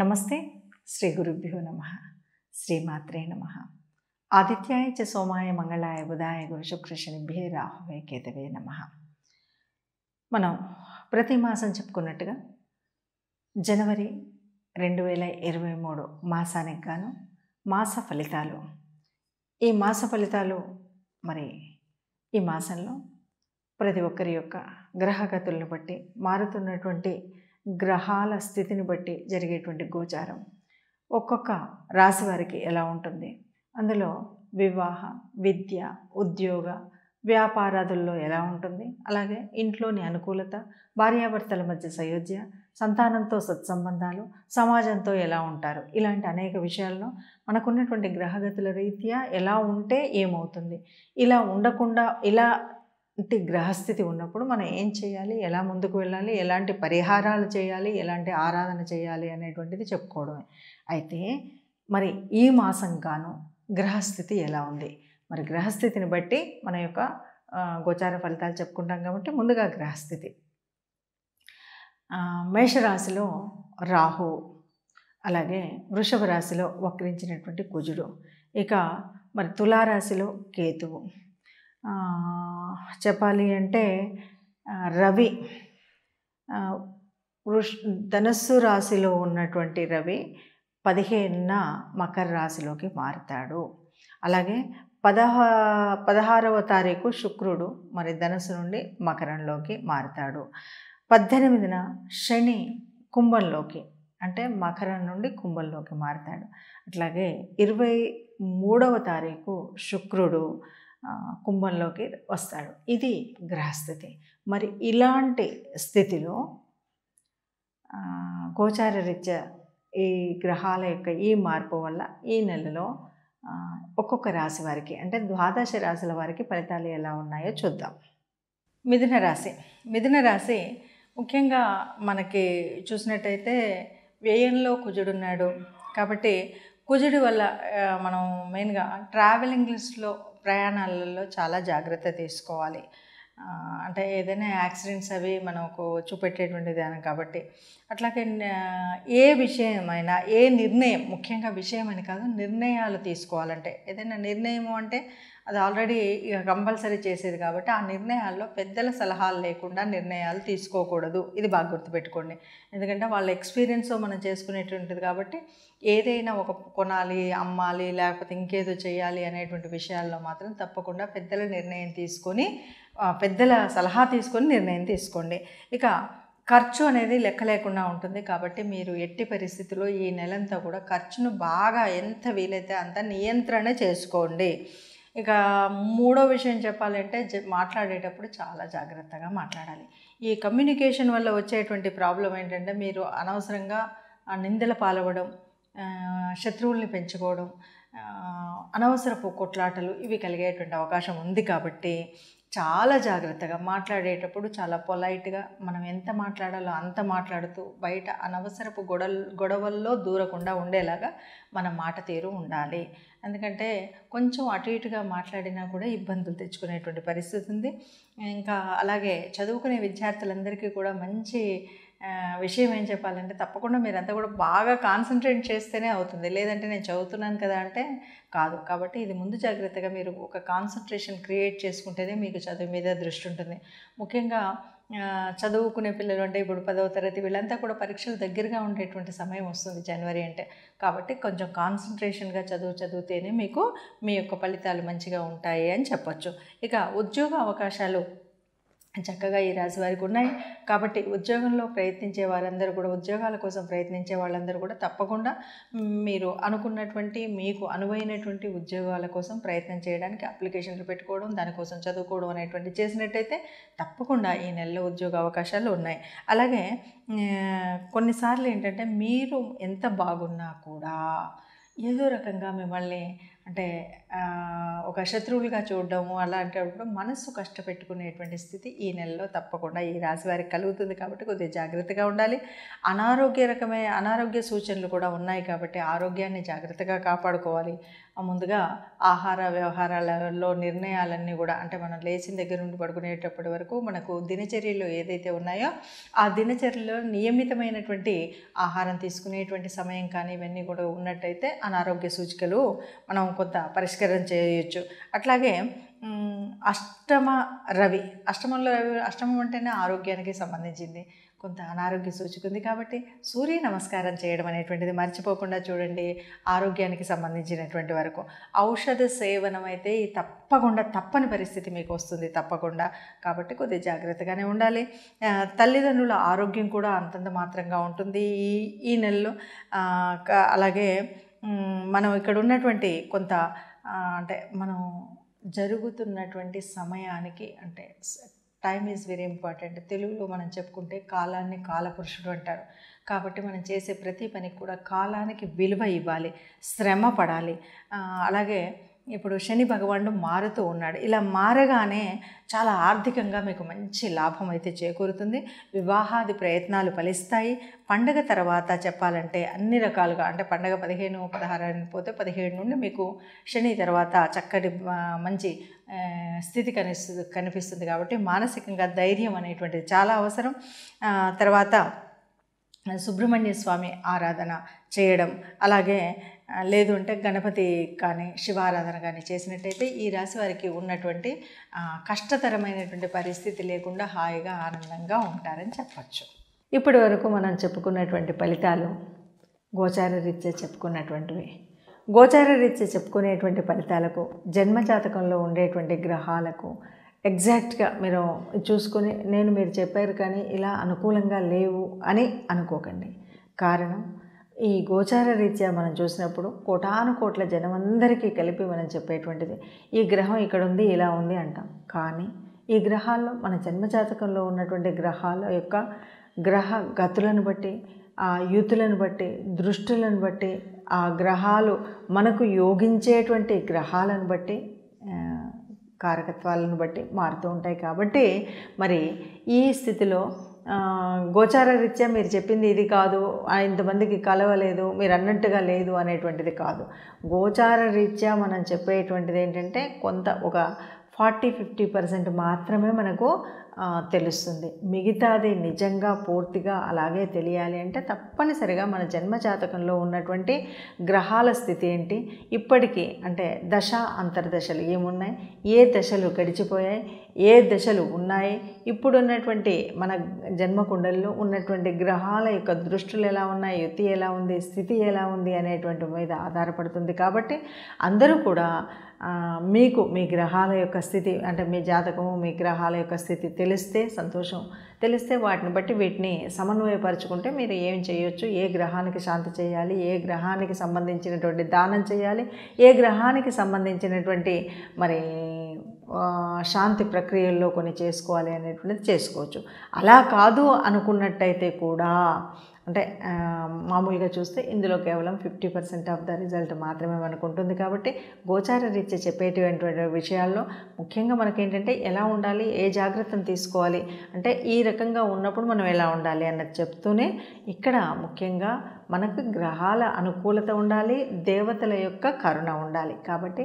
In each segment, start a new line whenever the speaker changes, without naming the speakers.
నమస్తే శ్రీ గురుభ్యో నమ శ్రీమాత్రే నమ ఆదిత్యాయ చ సోమాయ మంగళాయ బుధాయ గురు శుక్రశనిభ్యే రాహువే కేతవే నమ మనం ప్రతి మాసం చెప్పుకున్నట్టుగా జనవరి రెండు వేల ఇరవై మూడు మాసానికి గాను మాస ఫలితాలు ఈ మాస ఫలితాలు మరి ఈ మాసంలో ప్రతి ఒక్కరి యొక్క గ్రహగతులను బట్టి మారుతున్నటువంటి గ్రహాల స్థితిని బట్టి జరిగేటువంటి గోచారం ఒక్కొక్క రాశి వారికి ఎలా ఉంటుంది అందులో వివాహ విద్య ఉద్యోగ వ్యాపారాదుల్లో ఎలా ఉంటుంది అలాగే ఇంట్లోని అనుకూలత భార్యాభర్తల మధ్య సయోధ్య సంతానంతో సత్సంబంధాలు సమాజంతో ఎలా ఉంటారు ఇలాంటి అనేక విషయాల్లో మనకున్నటువంటి గ్రహగతుల రీత్యా ఎలా ఉంటే ఏమవుతుంది ఇలా ఉండకుండా ఇలా అంటే గ్రహస్థితి ఉన్నప్పుడు మనం ఏం చేయాలి ఎలా ముందుకు వెళ్ళాలి ఎలాంటి పరిహారాలు చేయాలి ఎలాంటి ఆరాధన చేయాలి అనేటువంటిది చెప్పుకోవడమే అయితే మరి ఈ మాసం గాను గ్రహస్థితి ఎలా ఉంది మరి గ్రహస్థితిని బట్టి మన యొక్క గోచార ఫలితాలు చెప్పుకుంటాం కాబట్టి ముందుగా గ్రహస్థితి మేషరాశిలో రాహు అలాగే వృషభ రాశిలో వక్రించినటువంటి కుజుడు ఇక మరి తులారాశిలో కేతువు చెప్పాలి అంటే రవి వృష్ ధనస్సు రాశిలో ఉన్నటువంటి రవి పదిహేనున మకర రాశిలోకి మారుతాడు అలాగే పదహా పదహారవ తారీఖు శుక్రుడు మరి ధనస్సు నుండి మకరంలోకి మారుతాడు పద్దెనిమిదిన శని కుంభంలోకి అంటే మకరం నుండి కుంభంలోకి మారుతాడు అట్లాగే ఇరవై మూడవ తారీఖు శుక్రుడు కుంభంలోకి వస్తాడు ఇది గ్రహస్థితి మరి ఇలాంటి స్థితిలో గోచారరీత్యా ఈ గ్రహాల యొక్క ఈ మార్పు వల్ల ఈ నెలలో ఒక్కొక్క రాశి వారికి అంటే ద్వాదశ రాశుల వారికి ఫలితాలు ఎలా ఉన్నాయో చూద్దాం మిథున రాశి మిథున రాశి ముఖ్యంగా మనకి చూసినట్టయితే వ్యయంలో కుజుడున్నాడు కాబట్టి కుజుడి వల్ల మనం మెయిన్గా ట్రావెలింగ్ లిస్ట్లో ప్రయాణాలలో చాలా జాగ్రత్త తీసుకోవాలి అంటే ఏదైనా యాక్సిడెంట్స్ అవి మనకు చూపెట్టేటువంటి ధ్యానం కాబట్టి అట్లాగే ఏ విషయమైనా ఏ నిర్ణయం ముఖ్యంగా విషయం అని కాదు నిర్ణయాలు తీసుకోవాలంటే ఏదైనా నిర్ణయము అంటే అది ఆల్రెడీ కంపల్సరీ చేసేది కాబట్టి ఆ నిర్ణయాల్లో పెద్దల సలహాలు లేకుండా నిర్ణయాలు తీసుకోకూడదు ఇది బాగా గుర్తుపెట్టుకోండి ఎందుకంటే వాళ్ళ ఎక్స్పీరియన్స్ మనం చేసుకునేటువంటిది కాబట్టి ఏదైనా ఒక కొనాలి అమ్మాలి లేకపోతే ఇంకేదో చేయాలి అనేటువంటి విషయాల్లో మాత్రం తప్పకుండా పెద్దల నిర్ణయం తీసుకొని పెద్దల సలహా తీసుకొని నిర్ణయం తీసుకోండి ఇక ఖర్చు అనేది లెక్క లేకుండా ఉంటుంది కాబట్టి మీరు ఎట్టి పరిస్థితుల్లో ఈ నెలంతా కూడా ఖర్చును బాగా ఎంత వీలైతే అంత నియంత్రణ చేసుకోండి ఇక మూడో విషయం చెప్పాలంటే మాట్లాడేటప్పుడు చాలా జాగ్రత్తగా మాట్లాడాలి ఈ కమ్యూనికేషన్ వల్ల వచ్చేటువంటి ప్రాబ్లం ఏంటంటే మీరు అనవసరంగా నిందల పాలవడం శత్రువుల్ని పెంచుకోవడం అనవసరపు కొట్లాటలు ఇవి కలిగేటువంటి అవకాశం ఉంది కాబట్టి చాలా జాగ్రత్తగా మాట్లాడేటప్పుడు చాలా పొలైట్గా మనం ఎంత మాట్లాడాలో అంత మాట్లాడుతూ బయట అనవసరపు గొడవ గొడవల్లో దూరకుండా ఉండేలాగా మన మాట తీరు ఉండాలి ఎందుకంటే కొంచెం అటు ఇటుగా మాట్లాడినా కూడా ఇబ్బందులు తెచ్చుకునేటువంటి పరిస్థితి ఉంది ఇంకా అలాగే చదువుకునే విద్యార్థులందరికీ కూడా మంచి విషయం ఏం చెప్పాలంటే తప్పకుండా మీరంతా కూడా బాగా కాన్సన్ట్రేట్ చేస్తేనే అవుతుంది లేదంటే నేను చదువుతున్నాను కదా అంటే కాదు కాబట్టి ఇది ముందు జాగ్రత్తగా మీరు ఒక కాన్సన్ట్రేషన్ క్రియేట్ చేసుకుంటేనే మీకు చదువు మీద దృష్టి ఉంటుంది ముఖ్యంగా చదువుకునే పిల్లలు అంటే ఇప్పుడు పదవ తరగతి వీళ్ళంతా కూడా పరీక్షలు దగ్గరగా ఉండేటువంటి సమయం వస్తుంది జనవరి అంటే కాబట్టి కొంచెం కాన్సన్ట్రేషన్గా చదువు చదివితేనే మీకు మీ యొక్క ఫలితాలు మంచిగా ఉంటాయి అని చెప్పొచ్చు ఇక ఉద్యోగ అవకాశాలు చక్కగా ఈ రాశి వారికి ఉన్నాయి కాబట్టి ఉద్యోగంలో ప్రయత్నించే వారందరూ కూడా ఉద్యోగాల కోసం ప్రయత్నించే వాళ్ళందరూ కూడా తప్పకుండా మీరు అనుకున్నటువంటి మీకు అనువైనటువంటి ఉద్యోగాల కోసం ప్రయత్నం చేయడానికి అప్లికేషన్లు పెట్టుకోవడం దానికోసం చదువుకోవడం అనేటువంటి చేసినట్టయితే తప్పకుండా ఈ నెలలో ఉద్యోగ అవకాశాలు ఉన్నాయి అలాగే కొన్నిసార్లు ఏంటంటే మీరు ఎంత బాగున్నా కూడా ఏదో రకంగా మిమ్మల్ని అంటే ఒక శత్రువులుగా చూడడము అలాంటప్పుడు మనస్సు కష్టపెట్టుకునేటువంటి స్థితి ఈ నెలలో తప్పకుండా ఈ రాశి వారికి కలుగుతుంది కాబట్టి కొద్దిగా జాగ్రత్తగా ఉండాలి అనారోగ్య రకమైన అనారోగ్య సూచనలు కూడా ఉన్నాయి కాబట్టి ఆరోగ్యాన్ని జాగ్రత్తగా కాపాడుకోవాలి ముందుగా ఆహార వ్యవహారాలలో నిర్ణయాలన్నీ కూడా అంటే మనం లేచిన దగ్గర నుండి పడుకునేటప్పటి వరకు మనకు దినచర్యలు ఏదైతే ఉన్నాయో ఆ దినచర్యలో నియమితమైనటువంటి ఆహారం తీసుకునేటువంటి సమయం కానీ ఇవన్నీ కూడా ఉన్నట్టయితే అనారోగ్య సూచికలు మనం కొంత పరిష్కారం చేయొచ్చు అట్లాగే అష్టమ రవి అష్టమంలో రవి అష్టమం అంటేనే ఆరోగ్యానికి సంబంధించింది కొంత అనారోగ్య ఉంది కాబట్టి సూర్య నమస్కారం చేయడం అనేటువంటిది మర్చిపోకుండా చూడండి ఆరోగ్యానికి సంబంధించినటువంటి వరకు ఔషధ సేవనం అయితే తప్పకుండా తప్పని పరిస్థితి మీకు వస్తుంది తప్పకుండా కాబట్టి కొద్దిగా జాగ్రత్తగానే ఉండాలి తల్లిదండ్రుల ఆరోగ్యం కూడా అంతంత మాత్రంగా ఉంటుంది ఈ ఈ నెలలో అలాగే మనం ఇక్కడ ఉన్నటువంటి కొంత అంటే మనం జరుగుతున్నటువంటి సమయానికి అంటే టైం ఈజ్ వెరీ ఇంపార్టెంట్ తెలుగులో మనం చెప్పుకుంటే కాలాన్ని కాలపురుషుడు అంటారు కాబట్టి మనం చేసే ప్రతి పనికి కూడా కాలానికి విలువ ఇవ్వాలి శ్రమ పడాలి అలాగే ఇప్పుడు శని భగవానుడు మారుతూ ఉన్నాడు ఇలా మారగానే చాలా ఆర్థికంగా మీకు మంచి లాభం అయితే చేకూరుతుంది వివాహాది ప్రయత్నాలు ఫలిస్తాయి పండగ తర్వాత చెప్పాలంటే అన్ని రకాలుగా అంటే పండగ పదిహేను పదహారు పోతే పదిహేడు నుండి మీకు శని తర్వాత చక్కటి మంచి స్థితి కనిపిస్తుంది కనిపిస్తుంది కాబట్టి మానసికంగా ధైర్యం అనేటువంటిది చాలా అవసరం తర్వాత సుబ్రహ్మణ్య స్వామి ఆరాధన చేయడం అలాగే లేదు అంటే గణపతి కానీ శివారాధన కానీ చేసినట్టయితే ఈ రాశి వారికి ఉన్నటువంటి కష్టతరమైనటువంటి పరిస్థితి లేకుండా హాయిగా ఆనందంగా ఉంటారని చెప్పచ్చు ఇప్పటి వరకు మనం చెప్పుకున్నటువంటి ఫలితాలు గోచార రీత్యా చెప్పుకున్నటువంటివి గోచార రీత్యా చెప్పుకునేటువంటి ఫలితాలకు జన్మజాతకంలో ఉండేటువంటి గ్రహాలకు ఎగ్జాక్ట్గా మీరు చూసుకొని నేను మీరు చెప్పారు కానీ ఇలా అనుకూలంగా లేవు అని అనుకోకండి కారణం ఈ గోచార రీత్యా మనం చూసినప్పుడు కోటాను కోట్ల జనం అందరికీ కలిపి మనం చెప్పేటువంటిది ఈ గ్రహం ఇక్కడ ఉంది ఇలా ఉంది అంటాం కానీ ఈ గ్రహాల్లో మన జన్మజాతకంలో ఉన్నటువంటి గ్రహాల యొక్క గ్రహ గతులను బట్టి ఆ యూతులను బట్టి దృష్టులను బట్టి ఆ గ్రహాలు మనకు యోగించేటువంటి గ్రహాలను బట్టి కారకత్వాలను బట్టి మారుతూ ఉంటాయి కాబట్టి మరి ఈ స్థితిలో గోచార రీత్యా మీరు చెప్పింది ఇది కాదు ఇంతమందికి కలవలేదు మీరు అన్నట్టుగా లేదు అనేటువంటిది కాదు గోచార రీత్యా మనం చెప్పేటువంటిది ఏంటంటే కొంత ఒక ఫార్టీ ఫిఫ్టీ పర్సెంట్ మాత్రమే మనకు తెలుస్తుంది మిగతాది నిజంగా పూర్తిగా అలాగే తెలియాలి అంటే తప్పనిసరిగా మన జన్మజాతకంలో ఉన్నటువంటి గ్రహాల స్థితి ఏంటి ఇప్పటికీ అంటే దశ అంతర్దశలు ఏమున్నాయి ఏ దశలు గడిచిపోయాయి ఏ దశలు ఉన్నాయి ఇప్పుడున్నటువంటి మన జన్మకుండల్లో ఉన్నటువంటి గ్రహాల యొక్క దృష్టిలు ఎలా ఉన్నాయి యుతి ఎలా ఉంది స్థితి ఎలా ఉంది అనేటువంటి మీద ఆధారపడుతుంది కాబట్టి అందరూ కూడా మీకు మీ గ్రహాల యొక్క స్థితి అంటే మీ జాతకము మీ గ్రహాల యొక్క స్థితి తెలిస్తే సంతోషం తెలిస్తే వాటిని బట్టి వీటిని సమన్వయపరుచుకుంటే మీరు ఏం చేయొచ్చు ఏ గ్రహానికి శాంతి చేయాలి ఏ గ్రహానికి సంబంధించినటువంటి దానం చేయాలి ఏ గ్రహానికి సంబంధించినటువంటి మరి శాంతి ప్రక్రియల్లో కొన్ని చేసుకోవాలి అనేటువంటిది చేసుకోవచ్చు అలా కాదు అనుకున్నట్టయితే కూడా అంటే మామూలుగా చూస్తే ఇందులో కేవలం fifty percent of the result మాత్రమే మనకు ఉంటుంది కాబట్టి గోచార రీత్య చెప్పేటువంటి విషయాల్లో ముఖ్యంగా మనకేంటంటే ఎలా ఉండాలి ఏ జాగ్రత్తను తీసుకోవాలి అంటే ఈ రకంగా ఉన్నప్పుడు మనం ఎలా ఉండాలి అన్నది చెప్తూనే ఇక్కడ ముఖ్యంగా మనకు గ్రహాల అనుకూలత ఉండాలి దేవతల యొక్క కరుణ ఉండాలి కాబట్టి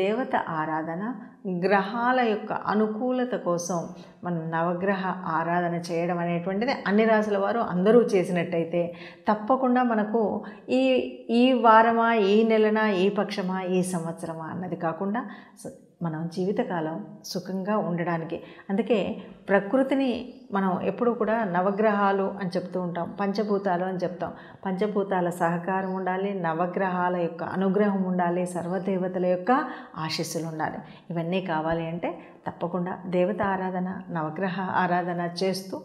దేవత ఆరాధన గ్రహాల యొక్క అనుకూలత కోసం మన నవగ్రహ ఆరాధన చేయడం అనేటువంటిది అన్ని రాసుల వారు అందరూ చేసినట్టయితే తప్పకుండా మనకు ఈ ఈ వారమా ఈ నెలనా ఈ పక్షమా ఈ సంవత్సరమా అన్నది కాకుండా మనం జీవితకాలం సుఖంగా ఉండడానికి అందుకే ప్రకృతిని మనం ఎప్పుడు కూడా నవగ్రహాలు అని చెప్తూ ఉంటాం పంచభూతాలు అని చెప్తాం పంచభూతాల సహకారం ఉండాలి నవగ్రహాల యొక్క అనుగ్రహం ఉండాలి సర్వదేవతల యొక్క ఆశీస్సులు ఉండాలి ఇవన్నీ కావాలి అంటే తప్పకుండా దేవత ఆరాధన నవగ్రహ ఆరాధన చేస్తూ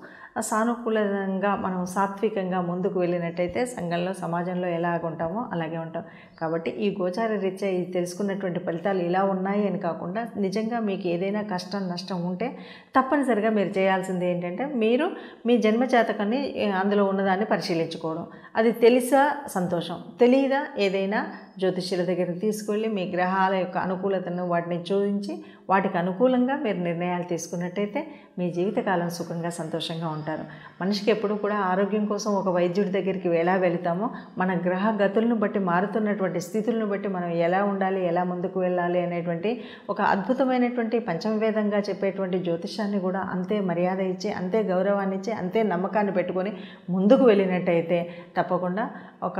సానుకూలంగా మనం సాత్వికంగా ముందుకు వెళ్ళినట్టయితే సంఘంలో సమాజంలో ఎలా ఉంటామో అలాగే ఉంటాం కాబట్టి ఈ గోచార రీత్యా ఈ తెలుసుకున్నటువంటి ఫలితాలు ఇలా ఉన్నాయి అని కాకుండా నిజంగా మీకు ఏదైనా కష్టం నష్టం ఉంటే తప్పనిసరిగా మీరు చేయాల్సింది ఏంటంటే ఏంటంటే మీరు మీ జన్మజాతకాన్ని అందులో ఉన్నదాన్ని పరిశీలించుకోవడం అది తెలుసా సంతోషం తెలియదా ఏదైనా జ్యోతిష్యుల దగ్గర తీసుకెళ్ళి మీ గ్రహాల యొక్క అనుకూలతను వాటిని చూపించి వాటికి అనుకూలంగా మీరు నిర్ణయాలు తీసుకున్నట్టయితే మీ జీవితకాలం సుఖంగా సంతోషంగా ఉంటారు మనిషికి ఎప్పుడు కూడా ఆరోగ్యం కోసం ఒక వైద్యుడి దగ్గరికి ఎలా వెళుతామో మన గ్రహ గతులను బట్టి మారుతున్నటువంటి స్థితులను బట్టి మనం ఎలా ఉండాలి ఎలా ముందుకు వెళ్ళాలి అనేటువంటి ఒక అద్భుతమైనటువంటి పంచమవేదంగా చెప్పేటువంటి జ్యోతిషాన్ని కూడా అంతే మర్యాద ఇచ్చి అంతే గౌరవాన్ని ఇచ్చి అంతే నమ్మకాన్ని పెట్టుకొని ముందుకు వెళ్ళినట్టయితే తప్పకుండా ఒక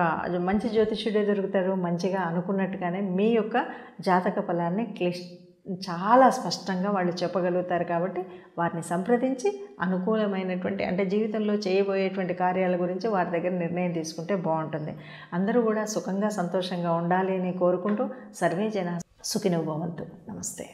మంచి జ్యోతిష్యుడే దొరుకుతారు మంచిగా అనుకున్నట్టుగానే మీ యొక్క జాతక ఫలాన్ని క్లిష్ట చాలా స్పష్టంగా వాళ్ళు చెప్పగలుగుతారు కాబట్టి వారిని సంప్రదించి అనుకూలమైనటువంటి అంటే జీవితంలో చేయబోయేటువంటి కార్యాల గురించి వారి దగ్గర నిర్ణయం తీసుకుంటే బాగుంటుంది అందరూ కూడా సుఖంగా సంతోషంగా ఉండాలి అని కోరుకుంటూ సర్వే జన సుఖినోభవంతు నమస్తే